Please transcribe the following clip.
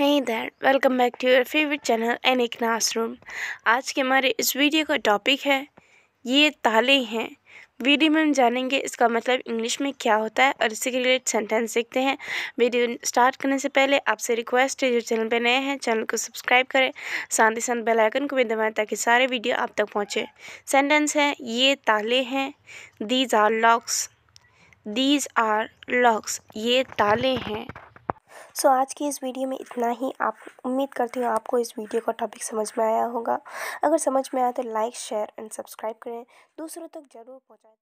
Hey welcome back to to channel any channel any classroom. आज के हमारे इस वीडियो का टॉपिक है ये ताले हैं वीडियो में हम जानेंगे इसका मतलब इंग्लिश में क्या होता है और इसके रिलेटेड सेंटेंस सीखते हैं वीडियो स्टार्ट करने से पहले आपसे रिक्वेस्ट है जो चैनल पर नए हैं चैनल को सब्सक्राइब करें साथ ही साथ बेलाइकन को भी दबाएं ताकि सारे वीडियो आप तक पहुँचे सेंटेंस है ये ताले हैं these are locks these are locks ये ताले हैं सो आज की इस वीडियो में इतना ही आप उम्मीद करती हूँ आपको इस वीडियो का टॉपिक समझ में आया होगा अगर समझ में आया तो लाइक शेयर एंड सब्सक्राइब करें दूसरों तक ज़रूर पहुँचाएँ